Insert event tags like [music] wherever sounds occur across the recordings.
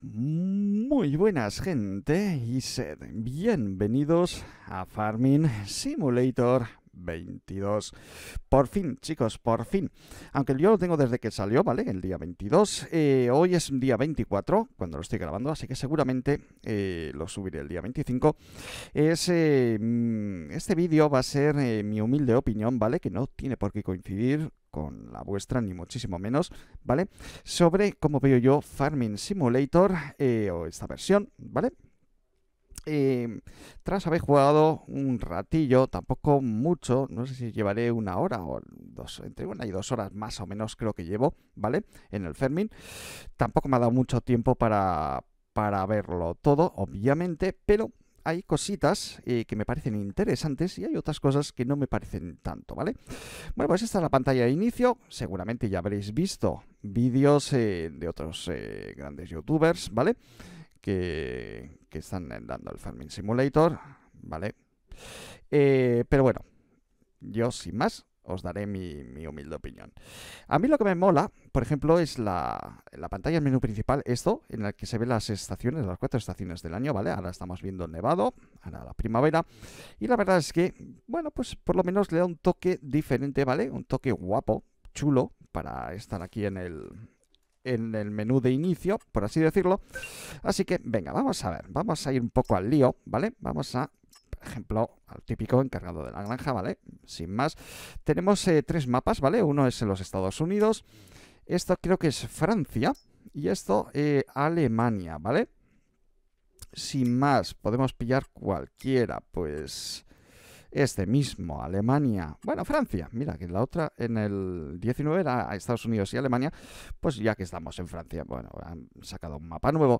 Muy buenas gente y sed bienvenidos a Farming Simulator 22. Por fin, chicos, por fin. Aunque yo lo tengo desde que salió, ¿vale? El día 22. Eh, hoy es día 24, cuando lo estoy grabando, así que seguramente eh, lo subiré el día 25. Eh, mm, este vídeo va a ser mi humilde opinión, ¿vale? Que no tiene por qué coincidir con la vuestra, ni muchísimo menos, ¿vale? Sobre cómo veo yo Farming Simulator eh, o esta versión, ¿vale? Em, tras haber jugado un ratillo, tampoco mucho, no sé si llevaré una hora o dos, entre una y dos horas más o menos creo que llevo, ¿vale? En el Farming. Tampoco me ha dado mucho tiempo para, para verlo todo, obviamente, pero hay cositas eh, que me parecen interesantes y hay otras cosas que no me parecen tanto, ¿vale? Bueno, pues esta es la pantalla de inicio. Seguramente ya habréis visto vídeos eh, de otros eh, grandes youtubers, ¿vale? Que, que, están dando el Farming Simulator, ¿vale? pero bueno, yo sin más os daré mi, humilde opinión. A mí lo que me mola, por ejemplo, es la, la pantalla del menú principal, esto, en el que se ven las estaciones, las cuatro estaciones del año, ¿vale? Ahora estamos viendo el nevado, ahora la primavera, y la verdad es que, bueno, pues por lo menos le da un toque diferente, ¿vale? Un toque guapo, chulo, para estar aquí en el, en el menú de inicio, por así decirlo. Así que, venga, vamos a ver, vamos a ir un poco al lío, ¿vale? Vamos a ejemplo, al típico encargado de la granja, ¿vale? Sin más. Tenemos eh, tres mapas, ¿vale? Uno es en los Estados Unidos, esto creo que es Francia y esto eh, Alemania, ¿vale? Sin más, podemos pillar cualquiera, pues este mismo, Alemania, bueno, Francia, mira que la otra en el 19 era Estados Unidos y Alemania, pues ya que estamos en Francia, bueno, han sacado un mapa nuevo,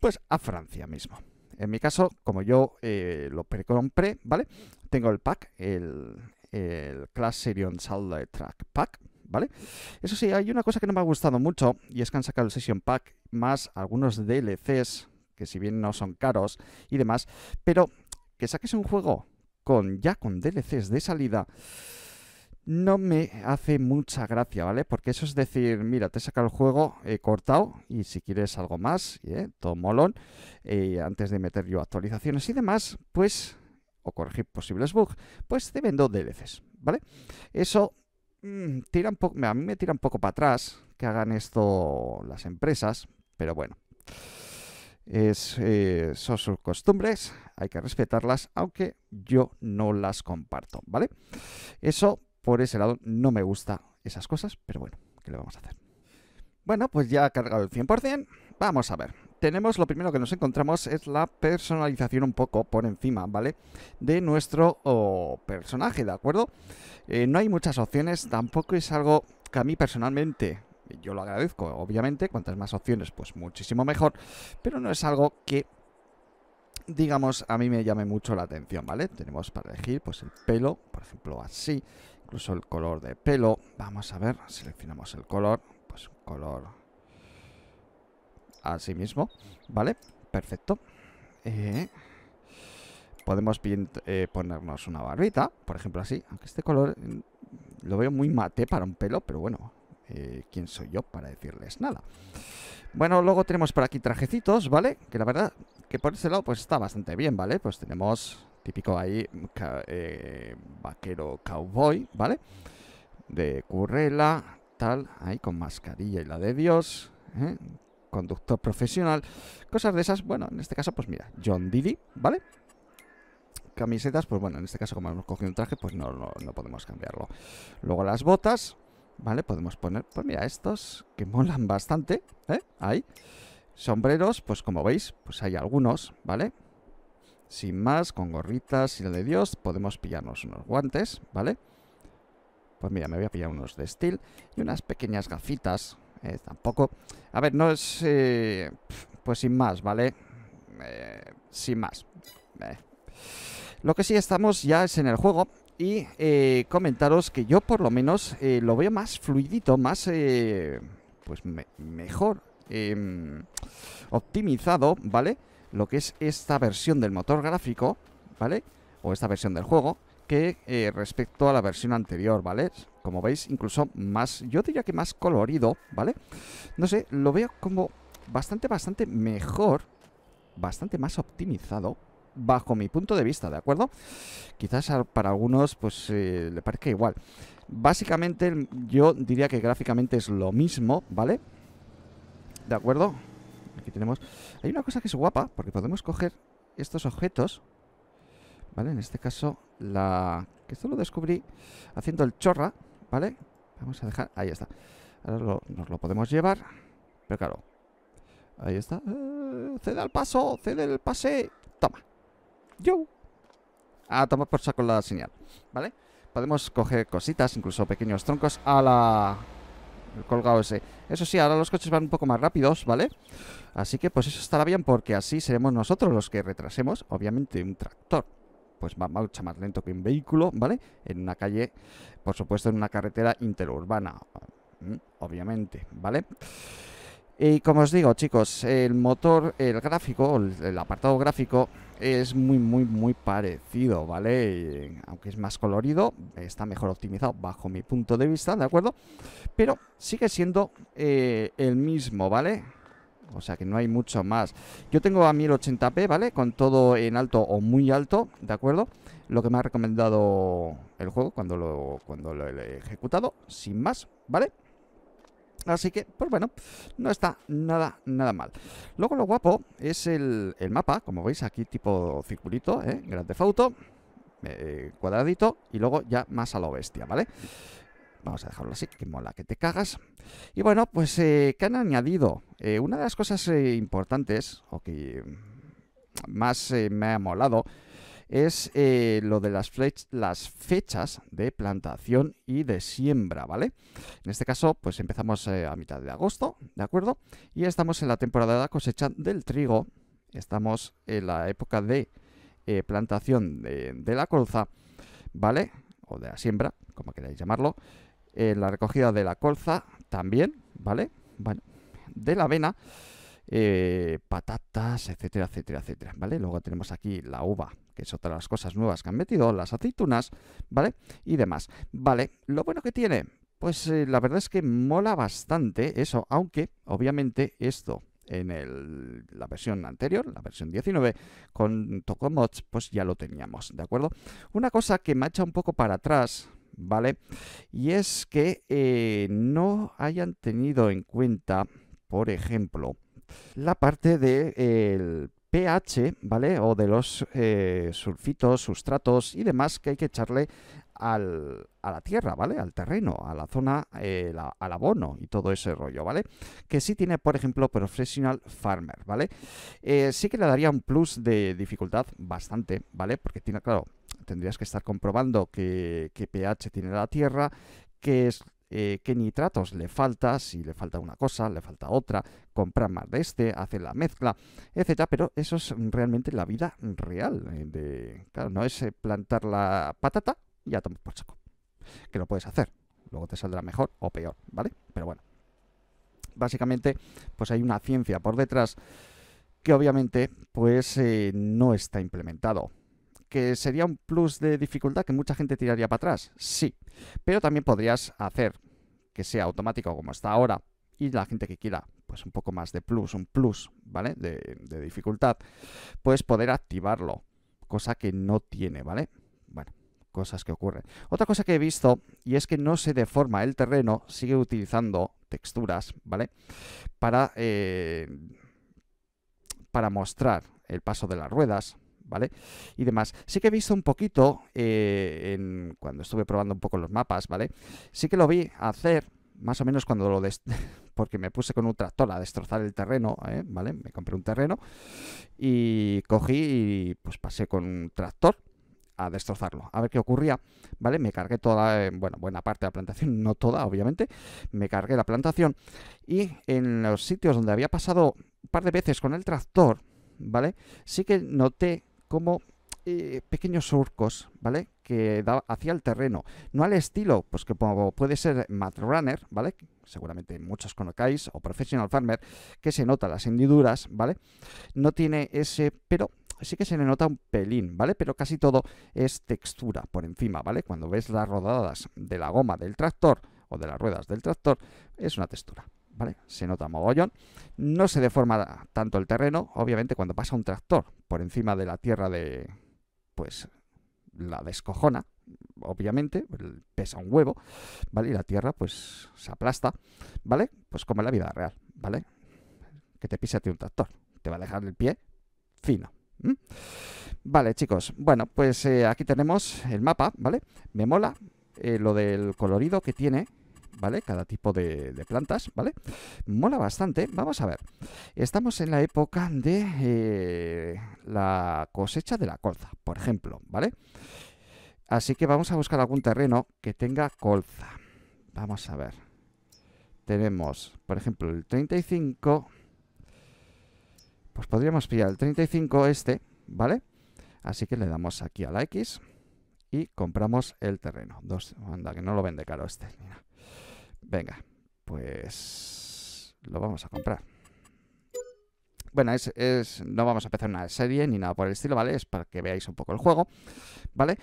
pues a Francia mismo. En mi caso, como yo eh, lo precompré, ¿vale? Tengo el pack, el, Clash Class Serion Sound Track Pack, ¿vale? Eso sí, hay una cosa que no me ha gustado mucho y es que han sacado el Session Pack más algunos DLCs, que si bien no son caros y demás, pero que saques un juego con ya con DLCs de salida no me hace mucha gracia, ¿vale? Porque eso es decir, mira, te saca el juego he cortado y si quieres algo más, ¿eh? todo molón, eh, antes de meter yo actualizaciones y demás, pues, o corregir posibles bugs, pues te vendo DLCs, ¿vale? Eso mm, tira un poco, a mí me tira un poco para atrás que hagan esto las empresas, pero bueno. Es, eh, son sus costumbres, hay que respetarlas, aunque yo no las comparto, ¿vale? Eso por ese lado no me gusta esas cosas, pero bueno, ¿qué le vamos a hacer? Bueno, pues ya ha cargado el 100%. Vamos a ver. Tenemos lo primero que nos encontramos es la personalización un poco por encima, ¿vale? De nuestro oh, personaje, ¿de acuerdo? Eh, no hay muchas opciones, tampoco es algo que a mí personalmente, yo lo agradezco, obviamente, cuantas más opciones, pues muchísimo mejor, pero no es algo que digamos, a mí me llame mucho la atención, ¿vale? Tenemos para elegir, pues el pelo, por ejemplo, así incluso el color de pelo. Vamos a ver, seleccionamos el color, pues un color así mismo, ¿vale? Perfecto. Eh, podemos eh, ponernos una barbita, por ejemplo así, aunque este color mm, lo veo muy mate para un pelo, pero bueno, eh, ¿quién soy yo para decirles nada? Bueno, luego tenemos por aquí trajecitos, ¿vale? Que la verdad, que por ese lado pues está bastante bien, ¿vale? Pues tenemos típico ahí eh, vaquero cowboy, ¿vale? De currela, tal, ahí con mascarilla y la de Dios, ¿eh? conductor profesional, cosas de esas. Bueno, en este caso, pues mira, John Diddy, ¿vale? Camisetas, pues bueno, en este caso, como hemos cogido un traje, pues no, no, no podemos cambiarlo. Luego las botas, ¿vale? Podemos poner, pues mira, estos que molan bastante, ¿eh? Ahí. Sombreros, pues como veis, pues hay algunos, ¿vale? vale sin más, con gorritas y de Dios, podemos pillarnos unos guantes, ¿vale? Pues mira, me voy a pillar unos de steel y unas pequeñas gafitas. Eh, tampoco... A ver, no es... Eh, pues sin más, ¿vale? Eh, sin más. Lo que sí estamos ya es en el juego y comentaros que yo por lo menos lo veo más fluidito, más... pues mejor em, optimizado, ¿vale? vale lo que es esta versión del motor gráfico, ¿vale? O esta versión del juego, que eh, respecto a la versión anterior, ¿vale? Como veis, incluso más, yo diría que más colorido, ¿vale? No sé, lo veo como bastante, bastante mejor, bastante más optimizado, bajo mi punto de vista, ¿de acuerdo? Quizás para algunos pues eh, le parezca igual. Básicamente yo diría que gráficamente es lo mismo, ¿vale? ¿De acuerdo? Aquí tenemos... Hay una cosa que es guapa, porque podemos coger estos objetos, ¿vale? En este caso, la... Que esto lo descubrí haciendo el chorra, ¿vale? Vamos a dejar... Ahí está. Ahora nos lo podemos llevar, pero claro. Ahí está. Eh, cede al paso, cede el pase. Toma. Yo. ah toma por saco la señal, ¿vale? Podemos coger cositas, incluso pequeños troncos a la colgado ese. Eso sí, ahora los coches van un poco más rápidos, ¿vale? Así que pues eso estará bien porque así seremos nosotros los que retrasemos, obviamente, un tractor. Pues va mucho más lento que un vehículo, ¿vale? En una calle, por supuesto, en una carretera interurbana, mm, obviamente, ¿vale? vale y como os digo, chicos, el motor, el gráfico, el, apartado gráfico es muy, muy, muy parecido, ¿vale? aunque es más colorido, está mejor optimizado bajo mi punto de vista, ¿de acuerdo? Pero sigue siendo eh, el mismo, ¿vale? O sea que no hay mucho más. Yo tengo a 1080p, ¿vale? Con todo en alto o muy alto, ¿de acuerdo? Lo que me ha recomendado el juego cuando lo, cuando lo he ejecutado, sin más, ¿vale? Así que, pues bueno, no está nada, nada mal. Luego lo guapo es el, mapa, como veis aquí tipo circulito, ¿eh? grande foto, eh, cuadradito y luego ya más a lo bestia, ¿vale? Vamos a dejarlo así, que mola, que te cagas. Y bueno, pues eh, ¿qué que han añadido eh, una de las cosas importantes, o que más me ha molado, es eh, lo de las, las, fechas de plantación y de siembra, ¿vale? En este caso, pues empezamos eh, a mitad de agosto, ¿de acuerdo? Y estamos en la temporada de cosecha del trigo, estamos en la época de eh, plantación de, la colza, ¿vale? O de la siembra, como queráis llamarlo. en la recogida de la colza también, ¿vale? de la avena. patatas, etcétera, etcétera, etcétera. ¿Vale? Luego tenemos aquí la uva, que es otra las cosas nuevas que han metido, las aceitunas, ¿vale? Y demás. Vale, lo bueno que tiene, pues eh, la verdad es que mola bastante eso, aunque obviamente esto en la versión anterior, la versión 19, con Tocomods, pues ya lo teníamos, ¿de acuerdo? Una cosa que me un poco para atrás, ¿vale? Y es que eh, no hayan tenido en cuenta, por ejemplo, la parte del de, pH, ¿vale? O de los eh, sulfitos, sustratos y demás que hay que echarle a la tierra, ¿vale? Al terreno, a la zona, eh, al abono y todo ese rollo, ¿vale? Que sí tiene, por ejemplo, Professional Farmer, ¿vale? Eh, sí que le daría un plus de dificultad bastante, ¿vale? Porque tiene, claro, tendrías que estar comprobando que qué pH tiene la tierra, qué es eh, qué nitratos le falta, si le falta una cosa, le falta otra, comprar más de este, hacer la mezcla, etcétera. Pero eso es realmente la vida real. Eh, de, claro, no es eh, plantar la patata y ya tomas por saco. Que lo puedes hacer. Luego te saldrá mejor o peor, ¿vale? Pero bueno. Básicamente, pues hay una ciencia por detrás que obviamente pues no está implementado que sería un plus de dificultad que mucha gente tiraría para atrás, sí, pero también podrías hacer que sea automático como está ahora y la gente que quiera pues un poco más de plus, un plus, ¿vale? De, dificultad, puedes poder activarlo, cosa que no tiene, ¿vale? Bueno, cosas que ocurren. Otra cosa que he visto, y es que no se deforma el terreno, sigue utilizando texturas, ¿vale? Para, eh, para mostrar el paso de las ruedas, ¿vale? Y demás. Sí que he visto un poquito, eh, cuando estuve probando un poco los mapas, ¿vale? Sí que lo vi hacer, más o menos cuando lo... [laughs] porque me puse con un tractor a destrozar el terreno, ¿eh? ¿vale? Me compré un terreno y cogí y pues pasé con un tractor a destrozarlo, a ver qué ocurría, ¿vale? Me cargué toda, eh, bueno, buena parte de la plantación, no toda, obviamente, me cargué la plantación y en los sitios donde había pasado un par de veces con el tractor, ¿vale? Sí que noté como eh, pequeños surcos, ¿vale? Que da hacia el terreno. No al estilo, pues que como puede ser Mad Runner, ¿vale? Seguramente muchos conozcáis, o Professional Farmer, que se nota las hendiduras, ¿vale? No tiene ese, pero sí que se le nota un pelín, ¿vale? Pero casi todo es textura por encima, ¿vale? Cuando ves las rodadas de la goma del tractor o de las ruedas del tractor, es una textura. ¿vale? Se nota mogollón. No se deforma tanto el terreno, obviamente cuando pasa un tractor por encima de la tierra de, pues, la descojona, obviamente, pesa un huevo, ¿vale? Y la tierra, pues, se aplasta, ¿vale? Pues como en la vida real, ¿vale? Que te pise a ti un tractor, te va a dejar el pie fino. Vale, chicos, bueno, pues eh, aquí tenemos el mapa, ¿vale? Me mola eh, lo del colorido que tiene, ¿vale? Cada tipo de, plantas, ¿vale? Mola bastante. Vamos a ver. Estamos en la época de eh, la cosecha de la colza, por ejemplo, ¿vale? Así que vamos a buscar algún terreno que tenga colza. Vamos a ver. Tenemos, por ejemplo, el 35. Pues podríamos pillar el 35 este, ¿vale? Así que le damos aquí a la X y compramos el terreno. Dos, anda, que no lo vende caro este. Mira. Venga, pues lo vamos a comprar. Bueno, es, no vamos a empezar una serie ni nada por el estilo, ¿vale? Es para que veáis un poco el juego, ¿vale?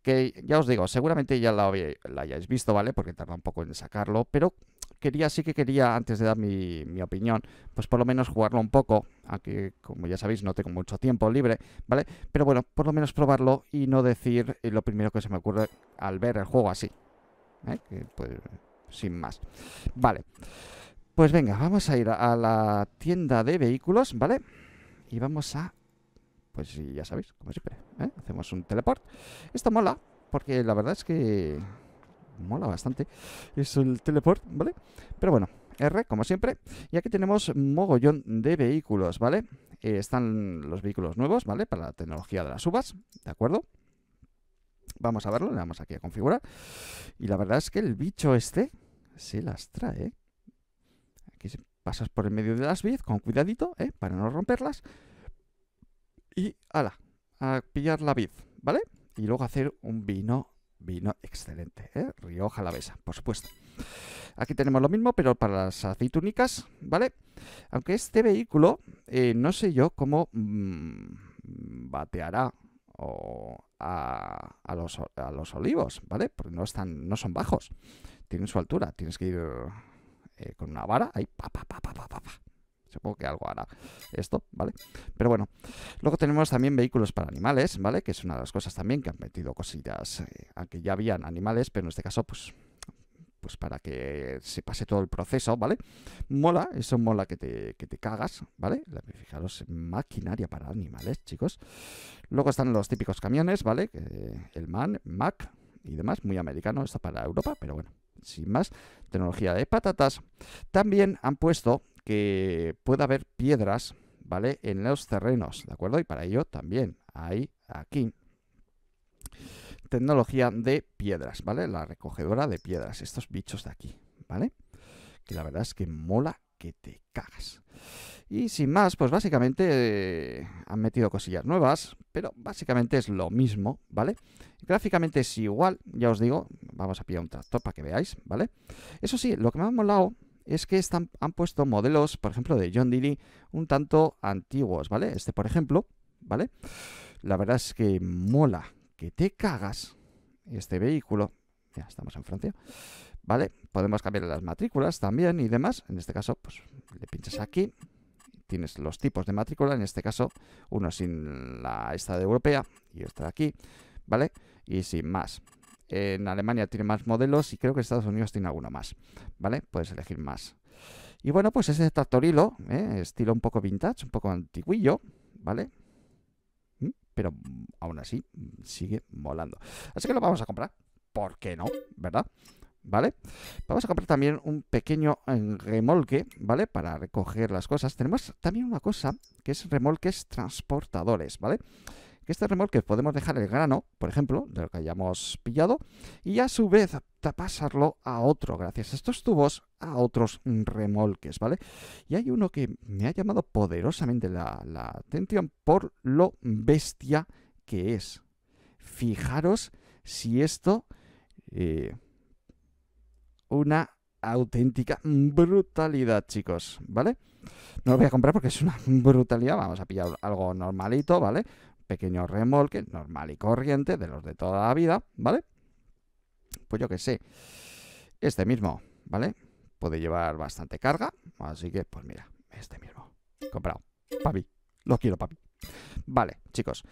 Que ya os digo, seguramente ya la, hayáis visto, ¿vale? Porque tarda un poco en sacarlo, pero quería, sí que quería, antes de dar mi, opinión, pues por lo menos jugarlo un poco, aquí como ya sabéis no tengo mucho tiempo libre, ¿vale? Pero bueno, por lo menos probarlo y no decir lo primero que se me ocurre al ver el juego así. ¿eh? Pues, sin más. Vale. Pues venga, vamos a ir a la tienda de vehículos, ¿vale? Y vamos a... Pues ya sabéis, como siempre, ¿eh? hacemos un teleport. Esto mola, porque la verdad es que mola bastante. Es el teleport, ¿vale? Pero bueno, R, como siempre. Y aquí tenemos mogollón de vehículos, ¿vale? Eh, están los vehículos nuevos, ¿vale? Para la tecnología de las uvas, ¿de acuerdo? Vamos a verlo, le damos aquí a configurar. Y la verdad es que el bicho este, se las trae. Aquí pasas por el medio de las vid con cuidadito, ¿eh? para no romperlas. Y ala, a pillar la vid, ¿vale? Y luego hacer un vino, vino excelente, ¿eh? Rioja la besa, por supuesto. Aquí tenemos lo mismo, pero para las aceitúnicas, ¿vale? Aunque este vehículo, eh, no sé yo cómo mm, bateará a, a, los, a, los, olivos, ¿vale? Porque no, están, no son bajos tienen su altura. Tienes que ir eh, con una vara ahí, pa, pa, pa, pa, pa, pa, Supongo que algo hará esto, ¿vale? Pero bueno, luego tenemos también vehículos para animales, ¿vale? Que es una de las cosas también que han metido cosillas, eh, aunque ya habían animales, pero en este caso, pues, pues para que se pase todo el proceso, ¿vale? Mola, eso mola que te, que te cagas, ¿vale? Fijaros, maquinaria para animales, chicos. Luego están los típicos camiones, ¿vale? Eh, el MAN, Mac y demás, muy americano, está para Europa, pero bueno, sin más, tecnología de patatas. También han puesto que pueda haber piedras, ¿vale? En los terrenos, ¿de acuerdo? Y para ello también hay aquí tecnología de piedras, ¿vale? La recogedora de piedras, estos bichos de aquí, ¿vale? Que la verdad es que mola que te cagas. Y sin más, pues básicamente eh, han metido cosillas nuevas, pero básicamente es lo mismo, ¿vale? Gráficamente es igual, ya os digo, vamos a pillar un tractor para que veáis, ¿vale? Eso sí, lo que me ha molado es que están, han puesto modelos, por ejemplo, de John Deere un tanto antiguos, ¿vale? Este, por ejemplo, ¿vale? La verdad es que mola que te cagas este vehículo. Ya estamos en Francia. ¿Vale? Podemos cambiar las matrículas también y demás. En este caso, pues le pinchas aquí, tienes los tipos de matrícula, en este caso, uno sin la esta europea y esta de aquí, ¿vale? Y sin más. En Alemania tiene más modelos y creo que en Estados Unidos tiene alguno más, ¿vale? Puedes elegir más. Y bueno, pues ese tractorilo, ¿eh? estilo un poco vintage, un poco antiguillo, ¿vale? Mm, pero aún así mm, sigue molando. Así que lo vamos a comprar. ¿Por qué no? ¿Verdad? ¿vale? Vamos a comprar también un pequeño eh, remolque, ¿vale? Para recoger las cosas. Tenemos también una cosa que es remolques transportadores, ¿vale? Que este remolque podemos dejar el grano, por ejemplo, de lo que hayamos pillado, y a su vez pasarlo a otro, gracias a estos tubos, a otros remolques, ¿vale? Y hay uno que me ha llamado poderosamente la, atención por lo bestia que es. Fijaros si esto... Eh, una auténtica brutalidad, chicos, ¿vale? No lo voy a comprar porque es una brutalidad. Vamos a pillar algo normalito, ¿vale? Pequeño remolque, normal y corriente, de los de toda la vida, ¿vale? Pues yo que sé. Este mismo, ¿vale? Puede llevar bastante carga. Así que, pues mira, este mismo. Comprado. Papi. Lo quiero, papi. Vale, chicos.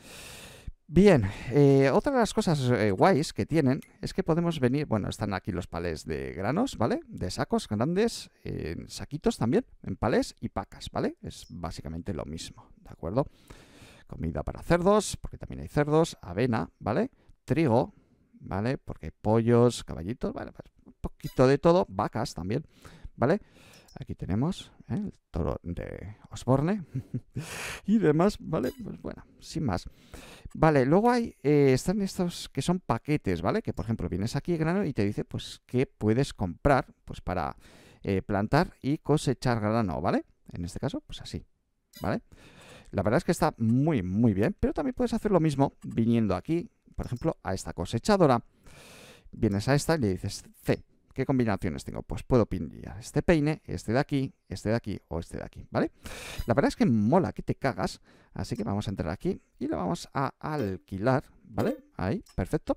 Bien, eh, otra de las cosas eh, guays que tienen es que podemos venir, bueno, están aquí los palés de granos, ¿vale? De sacos grandes, en saquitos también, en palés y pacas, ¿vale? Es básicamente lo mismo, ¿de acuerdo? Comida para cerdos, porque también hay cerdos, avena, ¿vale? Trigo, ¿vale? Porque hay pollos, caballitos, ¿vale? Pues, un poquito de todo, vacas también, ¿vale? vale Aquí tenemos ¿eh? el toro de Osborne [laughs] y demás, ¿vale? Pues bueno, sin más. Vale, luego hay, eh, están estos que son paquetes, ¿vale? Que por ejemplo vienes aquí grano y te dice pues que puedes comprar pues para eh, plantar y cosechar grano, ¿vale? En este caso, pues así, ¿vale? La verdad es que está muy, muy bien, pero también puedes hacer lo mismo viniendo aquí, por ejemplo, a esta cosechadora. Vienes a esta y le dices C ¿Qué combinaciones tengo? Pues puedo pillar este peine, este de aquí, este de aquí o este de aquí, ¿vale? La verdad es que mola, que te cagas. Así que vamos a entrar aquí y lo vamos a alquilar, ¿vale? Ahí, perfecto.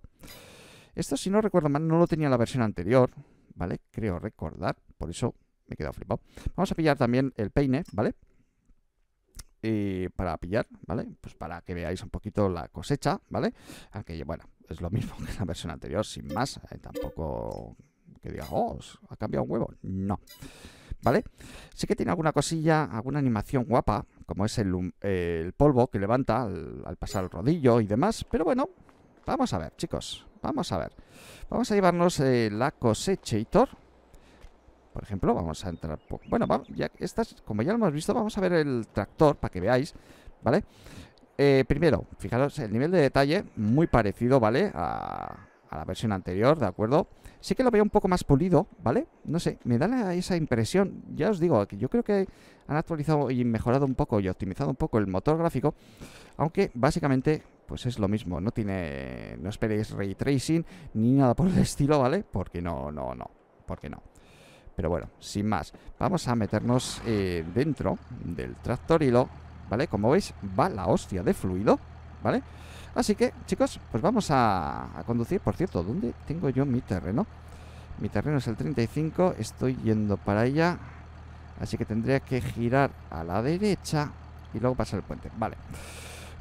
Esto, si no recuerdo mal, no lo tenía la versión anterior, ¿vale? Creo recordar, por eso me he quedado flipado. Vamos a pillar también el peine, ¿vale? Y para pillar, ¿vale? Pues para que veáis un poquito la cosecha, ¿vale? Aunque, bueno, es lo mismo [laughs] que la versión anterior, sin más. Eh, tampoco que diga, oh, ha cambiado un huevo. No. ¿Vale? Sí que tiene alguna cosilla, alguna animación guapa, como es el, polvo que levanta al, pasar el rodillo y demás, pero bueno, vamos a ver, chicos, vamos a ver. Vamos a llevarnos eh, la cosechator. Por ejemplo, vamos a entrar... Bueno, ya, estas, como ya lo hemos visto, vamos a ver el tractor para que veáis, ¿vale? Eh, primero, fijaros, el nivel de detalle muy parecido, ¿vale? A, a la versión anterior, ¿de acuerdo? Sí que lo veo un poco más pulido, ¿vale? No sé, me da esa impresión. Ya os digo, yo creo que han actualizado y mejorado un poco y optimizado un poco el motor gráfico, aunque básicamente pues es lo mismo, no tiene no esperéis ray tracing ni nada por el [laughs] estilo, ¿vale? Porque no, no, no, porque no. Pero bueno, sin más, vamos a meternos eh, dentro del tractor hilo, ¿vale? Como veis, va la hostia de fluido. ¿vale? Así que, chicos, pues vamos a, conducir. Por cierto, ¿dónde tengo yo mi terreno? Mi terreno es el 35, estoy yendo para allá. Así que tendría que girar a la derecha y luego pasar el puente. Vale.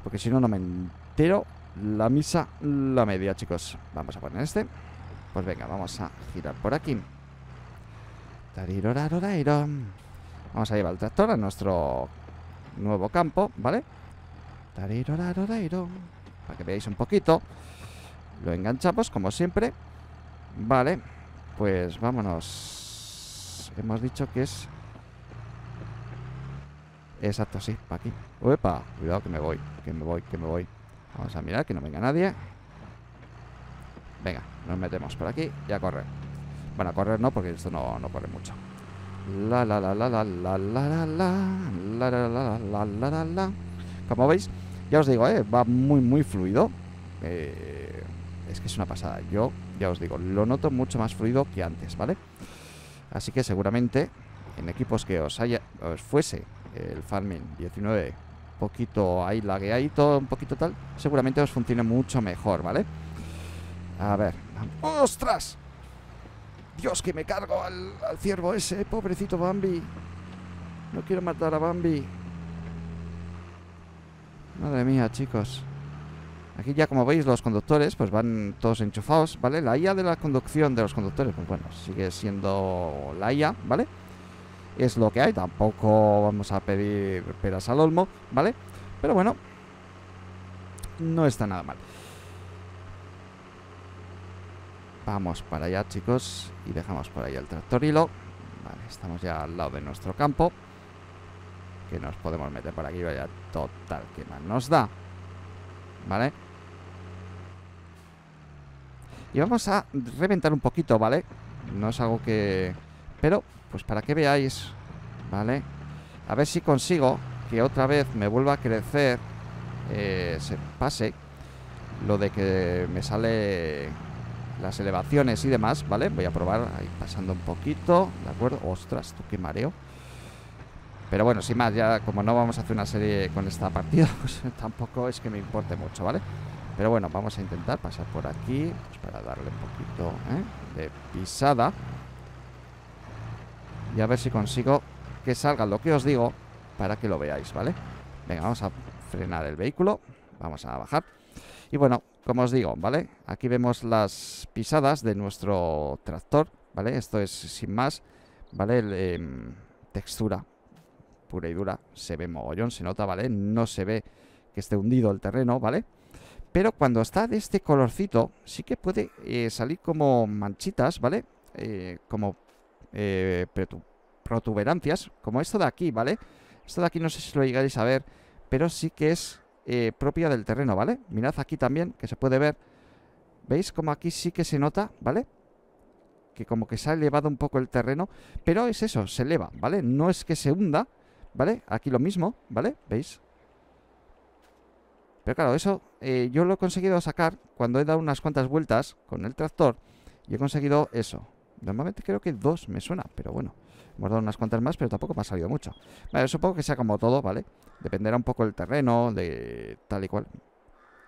Porque si no, no me entero la misa la media, chicos. Vamos a poner este. Pues venga, vamos a girar por aquí. Vamos a llevar el tractor a nuestro nuevo campo, ¿vale? Para que veáis un poquito Lo enganchamos, como siempre Vale Pues vámonos Hemos dicho que es Exacto, sí, para aquí Uepa, cuidado que me voy Que me voy, que me voy Vamos a mirar que no venga nadie Venga, nos metemos por aquí Y a correr Bueno, a correr no, porque esto no, no corre mucho la la la la la la la la la la la como veis ya os digo, eh, va muy, muy fluido. Eh, es que es una pasada. Yo, ya os digo, lo noto mucho más fluido que antes, ¿vale? Así que seguramente en equipos que os, haya, os fuese el Farming 19 poquito ahí todo un poquito tal, seguramente os funcione mucho mejor, ¿vale? A ver. ¡Ostras! Dios, que me cargo al ciervo ese, pobrecito Bambi. No quiero matar a Bambi. Madre mía, chicos. Aquí ya como veis los conductores pues van todos enchufados, ¿vale? La IA de la conducción de los conductores, pues bueno, sigue siendo la IA, ¿vale? Es lo que hay, tampoco vamos a pedir peras al olmo, ¿vale? Pero bueno, no está nada mal. Vamos para allá, chicos, y dejamos por ahí el tractorilo. Vale, estamos ya al lado de nuestro campo que nos podemos meter por aquí, vaya, total, que más nos da. ¿Vale? Y vamos a reventar un poquito, ¿vale? No es algo que... Pero, pues para que veáis, ¿vale? A ver si consigo que otra vez me vuelva a crecer, eh, se pase, lo de que me sale las elevaciones y demás, ¿vale? Voy a probar ahí pasando un poquito, ¿de acuerdo? Ostras, tú qué mareo. Pero bueno, sin más, ya como no vamos a hacer una serie con esta partida, [laughs] pues tampoco es que me importe mucho, ¿vale? Pero bueno, vamos a intentar pasar por aquí pues, para darle un poquito ¿eh? de pisada. Y a ver si consigo que salga lo que os digo para que lo veáis, ¿vale? Venga, vamos a frenar el vehículo. Vamos a bajar. Y bueno, como os digo, ¿vale? Aquí vemos las pisadas de nuestro tractor, ¿vale? Esto es sin más, ¿vale? El, em, textura, pura y dura, se ve mogollón, se nota, ¿vale? No se ve que esté hundido el terreno, ¿vale? Pero cuando está de este colorcito, sí que puede eh, salir como manchitas, ¿vale? Eh, como eh, protuberancias, como esto de aquí, ¿vale? Esto de aquí no sé si lo llegáis a ver, pero sí que es propia del terreno, ¿vale? Mirad aquí también, que se puede ver. ¿Veis como aquí sí que se nota, ¿vale? Que como que se ha elevado un poco el terreno, pero es eso, se eleva, ¿vale? No es que se hunda, ¿Vale? Aquí lo mismo, ¿vale? ¿Veis? Pero claro, eso eh, yo lo he conseguido sacar cuando he dado unas cuantas vueltas con el tractor y he conseguido eso. Normalmente creo que dos me suena, pero bueno. Hemos dado unas cuantas más, pero tampoco me ha salido mucho. Vale, supongo que sea como todo, ¿vale? Dependerá un poco del terreno, de tal y cual.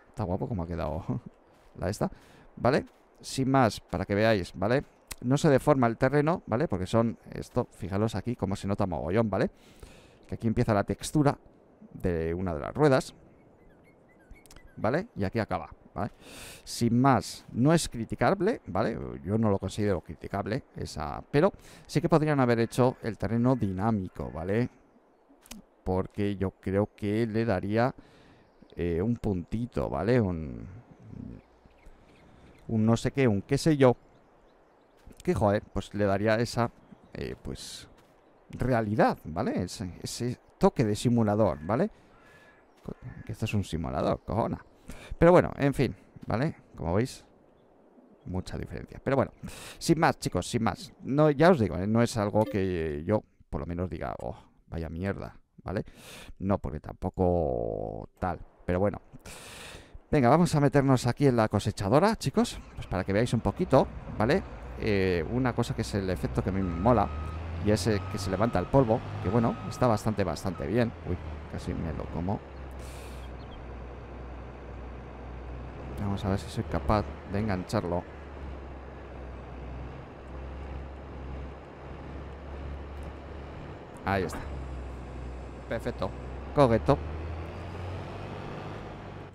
Está guapo como ha quedado [laughs] la esta. ¿Vale? Sin más, para que veáis, ¿vale? No se deforma el terreno, ¿vale? Porque son esto, fijaros aquí como se nota mogollón, ¿vale? vale que aquí empieza la textura de una de las ruedas, ¿vale? Y aquí acaba, ¿vale? Sin más, no es criticable, ¿vale? Yo no lo considero criticable, esa, pero sí que podrían haber hecho el terreno dinámico, ¿vale? Porque yo creo que le daría eh, un puntito, ¿vale? Un, un no sé qué, un qué sé yo, que joder, pues le daría esa, eh, pues realidad, ¿vale? Ese, toque de simulador, ¿vale? Esto es un simulador, cojona. Pero bueno, en fin, ¿vale? Como veis, mucha diferencia. Pero bueno, sin más, chicos, sin más. No, ya os digo, ¿eh? no es algo que yo, por lo menos, diga, oh, vaya mierda, ¿vale? No, porque tampoco tal. Pero bueno. Venga, vamos a meternos aquí en la cosechadora, chicos, pues para que veáis un poquito, ¿vale? Eh, una cosa que es el efecto que a mí me mola y ese que se levanta el polvo, que bueno, está bastante, bastante bien. Uy, casi me lo como. Vamos a ver si soy capaz de engancharlo. Ahí está. Perfecto. Cogueto.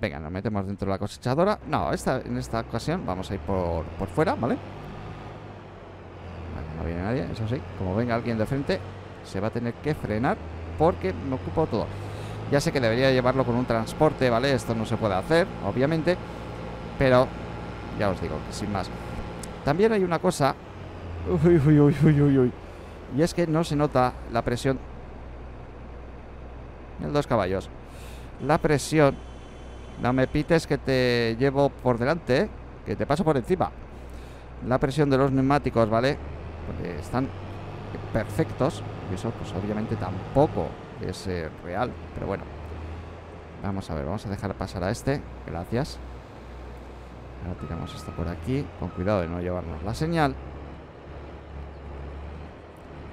Venga, nos metemos dentro de la cosechadora. No, esta, en esta ocasión vamos a ir por, por fuera, ¿vale? vale no viene nadie, eso sí. Como venga alguien de frente, se va a tener que frenar porque me ocupo todo. Ya sé que debería llevarlo con un transporte, ¿vale? Esto no se puede hacer, obviamente. Pero ya os digo, sin más. También hay una cosa. Uy, uy, uy, uy, uy, Y es que no se nota la presión. en dos caballos. La presión. No me pites que te llevo por delante, ¿eh? que te paso por encima. La presión de los neumáticos, ¿vale? Eh, están perfectos. Y eso, pues obviamente tampoco es eh, real. Pero bueno. Vamos a ver, vamos a dejar pasar a este. Gracias. Ahora tiramos esto por aquí. Con cuidado de no llevarnos la señal.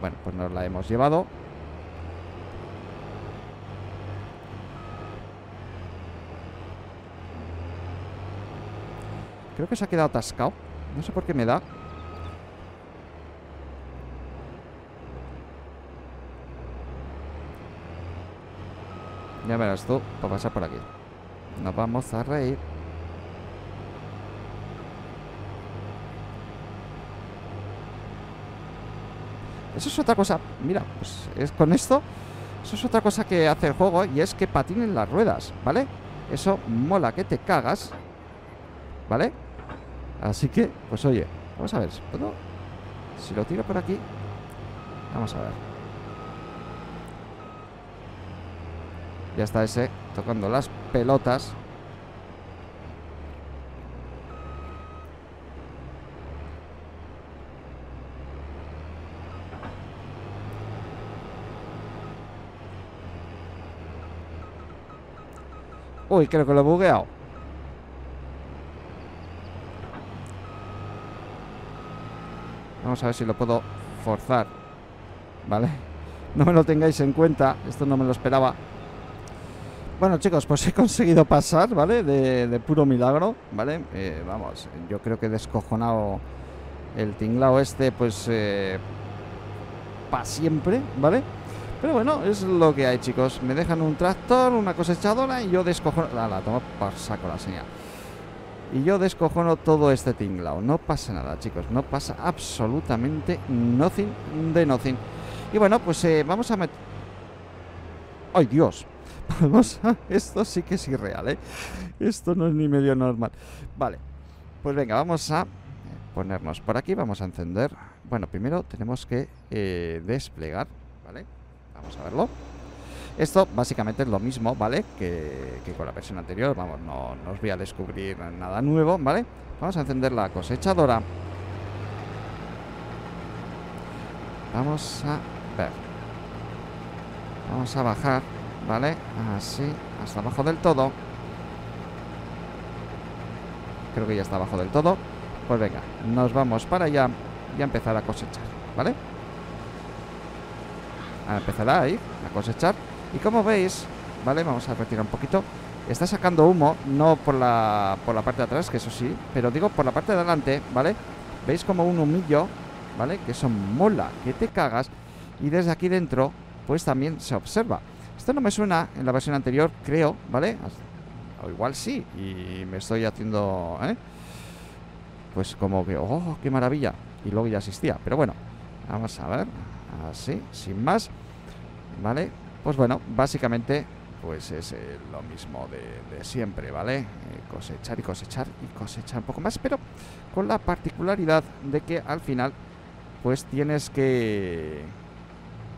Bueno, pues nos la hemos llevado. Creo que se ha quedado atascado. No sé por qué me da Ya verás tú, para pasar por aquí. Nos vamos a reír. Eso es otra cosa. Mira, pues es con esto. Eso es otra cosa que hace el juego y es que patinen las ruedas, ¿vale? Eso mola que te cagas. ¿Vale? Así que, pues oye, vamos a ver. Si lo tiro por aquí. Vamos a ver. Ya está ese tocando las pelotas. Uy, creo que lo he bugueado. Vamos a ver si lo puedo forzar. Vale. [laughs] No me lo tengáis en cuenta. Esto no me lo esperaba. Bueno, chicos, pues he conseguido pasar, ¿vale? De, puro milagro, ¿vale? Eh, vamos, yo creo que he descojonado el tinglao este, pues... Eh, para siempre, ¿vale? Pero bueno, es lo que hay, chicos. Me dejan un tractor, una cosechadora y yo descojono... La, tomo toma por saco la señal. Y yo descojono todo este tinglao. No pasa nada, chicos. No pasa absolutamente nothing de nothing. Y bueno, pues eh, vamos a meter... ¡Ay, Dios! [laughs] Vamos a... Esto sí que es irreal, ¿eh? Esto no es ni medio normal. Vale. Pues venga, vamos a ponernos por aquí. Vamos a encender... Bueno, primero tenemos que eh, desplegar, ¿vale? Vamos a verlo. Esto básicamente es lo mismo, ¿vale? Que, con la versión anterior. Vamos, no, no os voy a descubrir nada nuevo, ¿vale? Vamos a encender la cosechadora. Vamos a ver. Vamos a bajar ¿Vale? Así, hasta abajo del todo Creo que ya está abajo del todo Pues venga, nos vamos para allá Y a empezar a cosechar, ¿vale? A empezar ahí, a cosechar Y como veis, ¿vale? Vamos a retirar un poquito Está sacando humo, no por la, por la parte de atrás, que eso sí Pero digo, por la parte de adelante, ¿vale? Veis como un humillo, ¿vale? Que eso mola, que te cagas Y desde aquí dentro, pues también se observa esto no me suena en la versión anterior, creo, ¿vale? O igual sí, y me estoy haciendo, ¿eh? Pues como que, ¡oh, qué maravilla! Y luego ya asistía, pero bueno, vamos a ver, así, sin más, ¿vale? Pues bueno, básicamente, pues es eh, lo mismo de, siempre, ¿vale? Eh, cosechar y cosechar y cosechar un poco más, pero con la particularidad de que al final, pues tienes que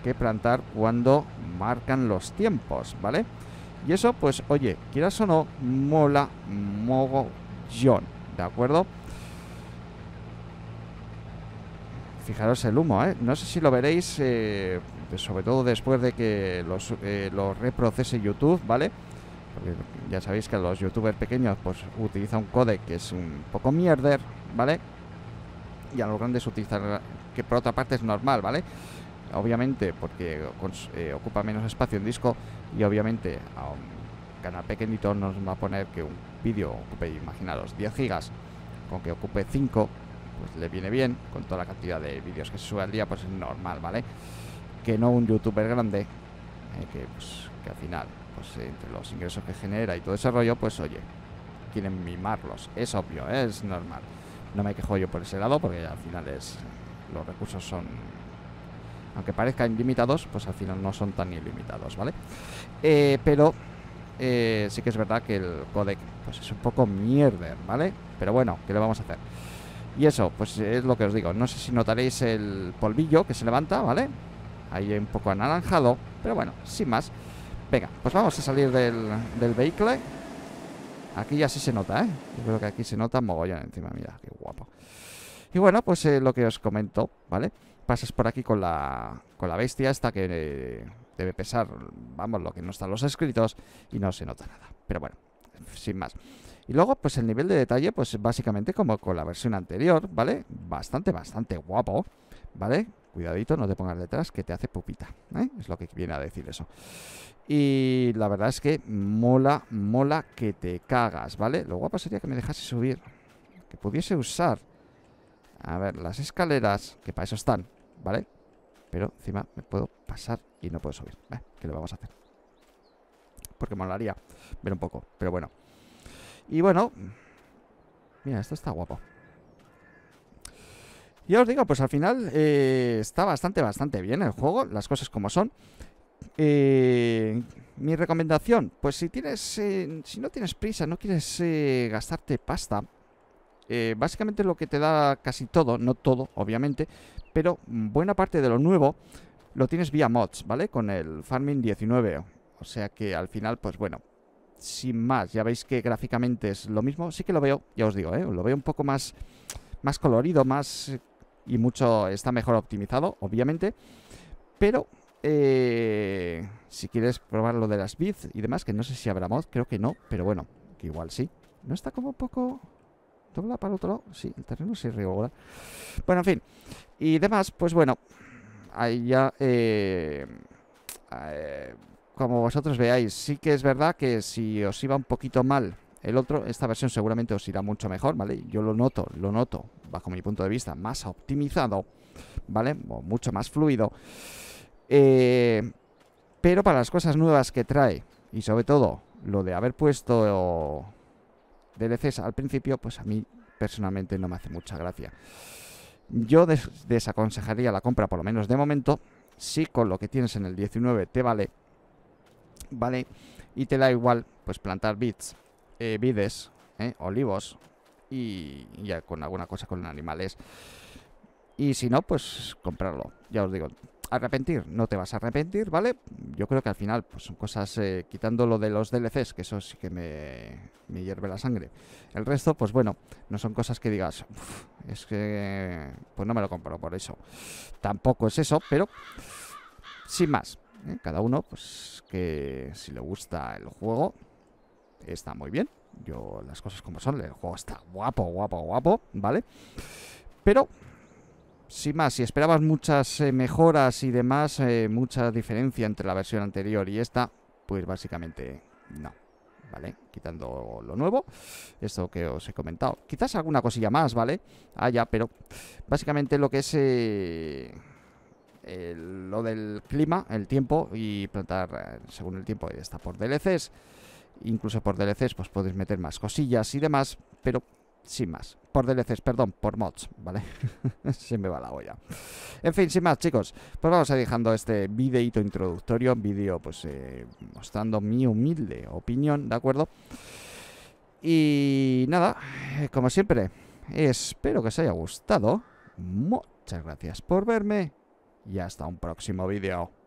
que plantar cuando marcan los tiempos, ¿vale? Y eso, pues, oye, quieras o no, mola mogollón, ¿de acuerdo? Fijaros el humo, ¿eh? No sé si lo veréis, eh, sobre todo después de que los, eh, reprocese YouTube, ¿vale? ya sabéis que los youtubers pequeños, pues, utilizan un codec que es un poco mierder, ¿vale? Y a los grandes utilizan, que por otra parte es normal, ¿vale? obviamente porque eh, ocupa menos espacio en disco y obviamente a un canal pequeñito nos va a poner que un vídeo ocupe, imaginaros, 10 gigas, con que ocupe 5, pues le viene bien, con toda la cantidad de vídeos que se sube al día, pues es normal, ¿vale? Que no un youtuber grande, eh, pues, que, al final, pues eh, entre los ingresos que genera y todo ese rollo, pues oye, quieren mimarlos, es obvio, es normal. No me quejo yo por ese lado, porque al final es los recursos son aunque parezcan ilimitados, pues al final no son tan ilimitados, ¿vale? Eh, pero eh, sí que es verdad que el codec pues es un poco mierder, ¿vale? Pero bueno, ¿qué le vamos a hacer? Y eso, pues es lo que os digo. No sé si notaréis el polvillo que se levanta, ¿vale? Ahí un poco anaranjado, pero bueno, sin más. Venga, pues vamos a salir del, del vehículo. Aquí ya sí se nota, ¿eh? Yo creo que aquí se nota mogollón encima, mira, qué guapo. Y bueno, pues eh, lo que os comento, ¿vale? pasas por aquí con la, con la bestia hasta que eh, debe pesar, vamos, lo que no están los escritos y no se nota nada. Pero bueno, sin más. Y luego, pues el nivel de detalle, pues básicamente como con la versión anterior, ¿vale? Bastante, bastante guapo, ¿vale? Cuidadito, no te pongas detrás, que te hace pupita, ¿eh? Es lo que viene a decir eso. Y la verdad es que mola, mola que te cagas, ¿vale? Lo guapo sería que me dejase subir, que pudiese usar a ver, las escaleras, que para eso están, ¿vale? Pero encima me puedo pasar y no puedo subir. Vale, ¿Qué le vamos a hacer? Porque molaría ver un poco, pero bueno. Y bueno, mira, esto está guapo. Ya os digo, pues al final eh, está bastante, bastante bien el juego, las cosas como son. Eh, mi recomendación, pues si tienes, eh, si no tienes prisa, no quieres gastarte pasta, eh, básicamente lo que te da casi todo, no todo, obviamente, pero buena parte de lo nuevo lo tienes vía mods, ¿vale? Con el Farming 19. O sea que al final, pues bueno, sin más, ya veis que gráficamente es lo mismo. Sí que lo veo, ya os digo, ¿eh? lo veo un poco más, más colorido, más... Eh, y mucho está mejor optimizado, obviamente. Pero eh, si quieres probar lo de las bits y demás, que no sé si habrá mods, creo que no, pero bueno, que igual sí. ¿No está como un poco para otro lado? Sí, el terreno se Bueno, en fin. Y demás, pues bueno. Ahí ya... Eh, eh, como vosotros veáis, sí que es verdad que si os iba un poquito mal el otro, esta versión seguramente os irá mucho mejor, ¿vale? Yo lo noto, lo noto, bajo mi punto de vista, más optimizado, ¿vale? mucho más fluido. Eh, pero para las cosas nuevas que trae, y sobre todo lo de haber puesto DLCs al principio, pues a mí personalmente no me hace mucha gracia. Yo desaconsejaría la compra, por lo menos de momento, si con lo que tienes en el 19 te vale, vale, y te da igual, pues plantar bits, eh, vides, eh, olivos, y, ya con alguna cosa con animales. Y si no, pues comprarlo. Ya os digo, arrepentir, no te vas a arrepentir, ¿vale? Yo creo que al final pues, son cosas, eh, quitando lo de los DLCs, que eso sí que me, hierve la sangre. El resto, pues bueno, no son cosas que digas, es que, pues no me lo compro por eso. Tampoco es eso, pero sin más. ¿eh? Cada uno, pues que si le gusta el juego, está muy bien. Yo, las cosas como son, el juego está guapo, guapo, guapo, ¿vale? Pero sin más, si esperabas muchas eh, mejoras y demás, eh, mucha diferencia entre la versión anterior y esta, pues básicamente no. ¿Vale? Quitando lo nuevo, esto que os he comentado. Quizás alguna cosilla más, ¿vale? Ah, ya, pero básicamente lo que es eh, lo del clima, el tiempo y plantar según el tiempo está por DLCs. Incluso por DLCs, pues podéis meter más cosillas y demás, pero sin más. Por DLCs, perdón, por mods, ¿vale? Se [laughs] me va la olla. En fin, sin más, chicos. Pues vamos a ir dejando este videito introductorio. Vídeo, pues, eh, mostrando mi humilde opinión, ¿de acuerdo? Y nada, eh, como siempre, espero que os haya gustado. Muchas gracias por verme y hasta un próximo vídeo.